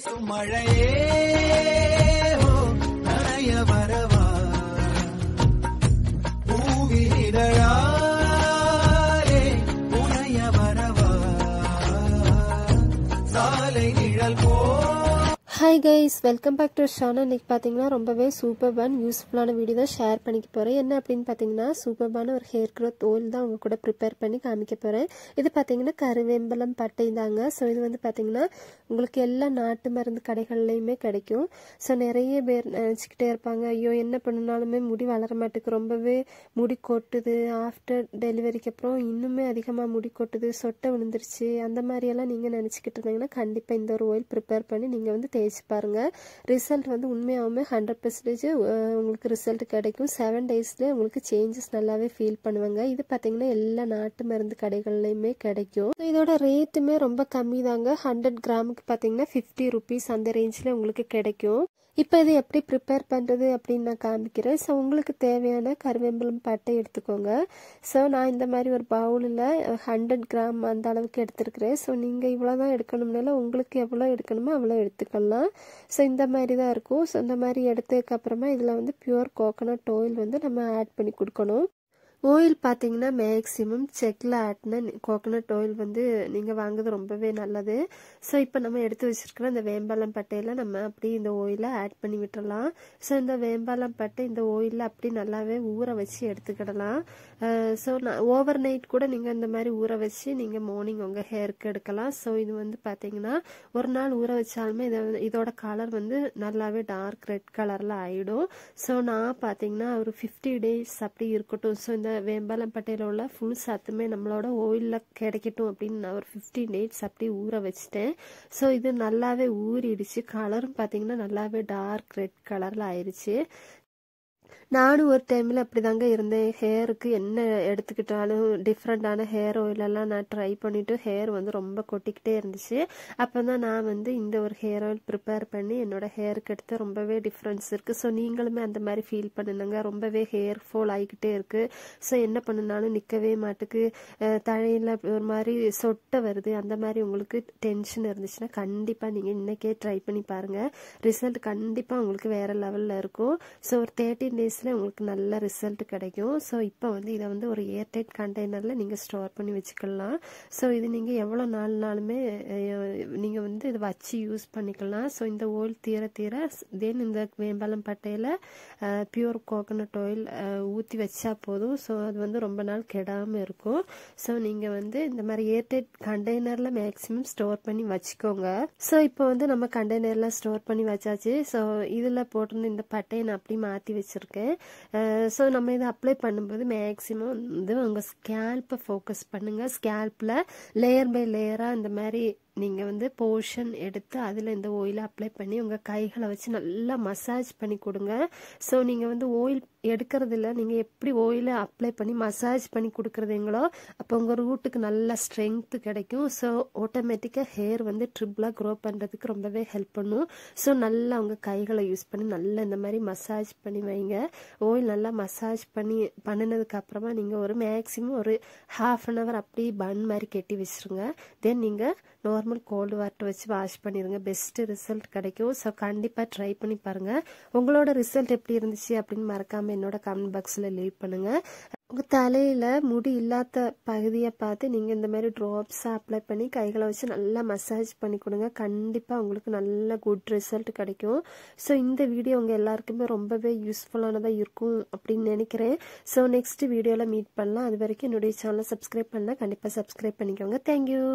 பேசும் மழையே நனைய வரவே hi guys welcome back to Shana இன்றைக்கி பார்த்தீங்கன்னா ரொம்பவே சூப்பர்பான் யூஸ்ஃபுல்லான வீடியோ தான் ஷேர் பண்ணிக்க போகிறேன் என்ன அப்படின்னு பார்த்தீங்கன்னா சூப்பர்பான ஒரு ஹேர் க்ரோத் ஓயில் தான் உங்கள் கூட ப்ரிப்பேர் பண்ணி காமிக்க போகிறேன் இது பார்த்தீங்கன்னா கருவேம்பலம் பட்டை தாங்க ஸோ இது வந்து பார்த்தீங்கன்னா உங்களுக்கு எல்லா நாட்டு மருந்து கடைகள்லையுமே கிடைக்கும் ஸோ நிறைய பேர் நினச்சிக்கிட்டே இருப்பாங்க ஐயோ என்ன பண்ணினாலுமே முடி வளர மாட்டேக்கு ரொம்பவே முடி கொட்டுது ஆஃப்டர் டெலிவரிக்கு அப்புறம் இன்னுமே அதிகமாக முடி கொட்டுது சொட்டை விழுந்துருச்சு அந்த மாதிரியெல்லாம் நீங்கள் நினச்சிக்கிட்டு இருந்தீங்கன்னா கண்டிப்பாக இந்த ஒரு ஓயில் ப்ரிப்பேர் பண்ணி நீங்கள் வந்து டேஸ் பாருங்கள் ரிசல்ட் வந்து உண்மையாகவுமே ஹண்ட்ரட் பர்சன்டேஜ் உங்களுக்கு ரிசல்ட் கிடைக்கும் செவன் டேஸ்லேயே உங்களுக்கு சேஞ்சஸ் நல்லாவே ஃபீல் பண்ணுவாங்க இது பார்த்தீங்கன்னா எல்லா நாட்டு மருந்து கடைகள்லையுமே கிடைக்கும் இதோட ரேட்டுமே ரொம்ப கம்மி தாங்க ஹண்ட்ரட் கிராமுக்கு பார்த்தீங்கன்னா ஃபிஃப்டி ருபீஸ் அந்த ரேஞ்சில் உங்களுக்கு கிடைக்கும் இப்போ இது எப்படி ப்ரிப்பேர் பண்ணுறது அப்படின்னு நான் காமிக்கிறேன் ஸோ உங்களுக்கு தேவையான கருவேம்பலம் பட்டை எடுத்துக்கோங்க ஸோ நான் இந்த மாதிரி ஒரு பவுலில் ஹண்ட்ரட் கிராம் அந்த அளவுக்கு எடுத்துருக்கிறேன் ஸோ நீங்கள் இவ்வளோ தான் எடுக்கணும்னால உங்களுக்கு எவ்வளோ எடுக்கணுமோ அவ்வளோ எடுத்துக்கலாம் எடுத்துக்கலாம் ஸோ இந்த மாதிரி தான் இருக்கும் ஸோ இந்த மாதிரி எடுத்ததுக்கப்புறமா இதில் வந்து பியூர் கோகனட் ஆயில் வந்து நம்ம ஆட் பண்ணி கொடுக்கணும் ஓயில் பார்த்தீங்கன்னா மேக்ஸிமம் செக்கில் ஆட்டின கோகனட் ஓயில் வந்து நீங்கள் வாங்குறது ரொம்பவே நல்லது ஸோ இப்போ நம்ம எடுத்து வச்சுருக்கிற இந்த வேம்பாலம் பட்டையில் நம்ம அப்படி இந்த ஓயிலை ஆட் பண்ணி விட்டுடலாம் ஸோ இந்த வேம்பாலம் பட்டை இந்த ஓயிலில் அப்படி நல்லாவே ஊற வச்சு எடுத்துக்கிடலாம் ஸோ நான் ஓவர் நைட் கூட நீங்கள் இந்த மாதிரி ஊற வச்சு நீங்கள் மார்னிங் உங்கள் ஹேருக்கு எடுக்கலாம் ஸோ இது வந்து பார்த்தீங்கன்னா ஒரு நாள் ஊற வச்சாலுமே இதை இதோட கலர் வந்து நல்லாவே டார்க் ரெட் கலரில் ஆகிடும் ஸோ நான் பார்த்தீங்கன்னா ஒரு ஃபிஃப்டி டேஸ் அப்படி இருக்கட்டும் ஸோ இந்த வேம்பாலம் பட்டையில் உள்ள ஃபுல் சத்துமே நம்மளோட ஓயிலில் கிடைக்கட்டும் அப்படின்னு நான் ஒரு ஃபிஃப்டீன் டேட்ஸ் அப்படியே ஊற வச்சுட்டேன் ஸோ இது நல்லாவே ஊறிடுச்சு கலரும் பார்த்தீங்கன்னா நல்லாவே டார்க் ரெட் கலரில் ஆயிடுச்சு நானும் ஒரு டைமில் அப்படி தாங்க இருந்தேன் ஹேருக்கு என்ன எடுத்துக்கிட்டாலும் டிஃப்ரெண்ட்டான ஹேர் ஆயிலெல்லாம் நான் ட்ரை பண்ணிவிட்டு ஹேர் வந்து ரொம்ப கொட்டிக்கிட்டே இருந்துச்சு அப்போ தான் நான் வந்து இந்த ஒரு ஹேர் ஆயில் ப்ரிப்பேர் பண்ணி என்னோடய ஹேருக்கு எடுத்து ரொம்பவே டிஃப்ரென்ஸ் இருக்குது ஸோ நீங்களுமே அந்த மாதிரி ஃபீல் பண்ணுனாங்க ரொம்பவே ஹேர் ஃபால் ஆகிக்கிட்டே இருக்குது ஸோ என்ன பண்ணினாலும் நிற்கவே மாட்டுக்கு தழையில் ஒரு மாதிரி சொட்டை வருது அந்த மாதிரி உங்களுக்கு டென்ஷன் இருந்துச்சுன்னா கண்டிப்பாக நீங்கள் இன்றைக்கே ட்ரை பண்ணி பாருங்கள் ரிசல்ட் கண்டிப்பாக உங்களுக்கு வேறு லெவலில் இருக்கும் ஸோ ஒரு தேர்ட்டின் டேஸில் உங்களுக்கு நல்ல ரிசல்ட் கிடைக்கும் ஸோ இப்போ வந்து இதை வந்து ஒரு ஏர்டைட் கண்டெய்னரில் நீங்கள் ஸ்டோர் பண்ணி வச்சுக்கலாம் ஸோ இது நீங்கள் எவ்வளோ நாள் நாளுமே நீங்கள் வந்து இது வச்சு யூஸ் பண்ணிக்கலாம் ஸோ இந்த ஓயில் தீர தீர தென் இந்த வேம்பாலம் பட்டையில் பியூர் கோகனட் ஆயில் ஊற்றி வச்சா போதும் ஸோ அது வந்து ரொம்ப நாள் கெடாமல் இருக்கும் ஸோ நீங்கள் வந்து இந்த மாதிரி ஏர்டெட் கண்டெய்னரில் மேக்ஸிமம் ஸ்டோர் பண்ணி வச்சுக்கோங்க ஸோ இப்போ வந்து நம்ம கண்டெய்னரில் ஸ்டோர் பண்ணி வச்சாச்சு ஸோ இதில் போட்டிருந்த இந்த பட்டையை நான் அப்படி மாற்றி வச்சுருக்கேன் ஸோ நம்ம இதை அப்ளை பண்ணும்போது மேக்ஸிமம் வந்து உங்கள் ஸ்கேல்ப்பை ஃபோக்கஸ் பண்ணுங்கள் ஸ்கேல்ப்பில் லேயர் பை லேயராக இந்த மாதிரி நீங்கள் வந்து போர்ஷன் எடுத்து அதில் இந்த ஆயில் அப்ளை பண்ணி உங்கள் கைகளை வச்சு நல்லா மசாஜ் பண்ணி கொடுங்க ஸோ நீங்கள் வந்து ஆயில் இல்லை நீங்கள் எப்படி ஓயிலை அப்ளை பண்ணி மசாஜ் பண்ணி கொடுக்குறதீங்களோ அப்போ உங்கள் ரூட்டுக்கு நல்லா ஸ்ட்ரென்த்து கிடைக்கும் ஸோ ஆட்டோமேட்டிக்காக ஹேர் வந்து ட்ரிபிளாக க்ரோ பண்ணுறதுக்கு ரொம்பவே ஹெல்ப் பண்ணும் ஸோ நல்லா உங்கள் கைகளை யூஸ் பண்ணி நல்லா இந்த மாதிரி மசாஜ் பண்ணி வைங்க ஓயில் நல்லா மசாஜ் பண்ணி பண்ணினதுக்கப்புறமா நீங்கள் ஒரு மேக்ஸிமம் ஒரு ஹாஃப் அன் ஹவர் அப்படி பன் மாதிரி கெட்டி வச்சுருங்க தென் நீங்கள் நார்மல் கோல்டு வாட்டர் வச்சு வாஷ் பண்ணிடுங்க பெஸ்ட்டு ரிசல்ட் கிடைக்கும் ஸோ கண்டிப்பாக ட்ரை பண்ணி பாருங்கள் உங்களோட ரிசல்ட் எப்படி இருந்துச்சு அப்படின்னு மறக்காமல் என்னோட கமெண்ட் பாக்ஸில் லீவ் பண்ணுங்கள் உங்கள் தலையில் முடி இல்லாத பகுதியை பார்த்து நீங்கள் இந்த மாதிரி ட்ராப்ஸை அப்ளை பண்ணி கைகளை வச்சு நல்லா மசாஜ் பண்ணி கொடுங்க கண்டிப்பாக உங்களுக்கு நல்ல குட் ரிசல்ட் கிடைக்கும் ஸோ இந்த வீடியோ உங்கள் எல்லாருக்குமே ரொம்பவே யூஸ்ஃபுல்லானதாக இருக்கும் அப்படின்னு நினைக்கிறேன் ஸோ நெக்ஸ்ட் வீடியோவில் மீட் பண்ணலாம் அது வரைக்கும் என்னுடைய சேனலை சப்ஸ்கிரைப் பண்ணால் கண்டிப்பாக சப்ஸ்கிரைப் பண்ணிக்கோங்க தேங்க்யூ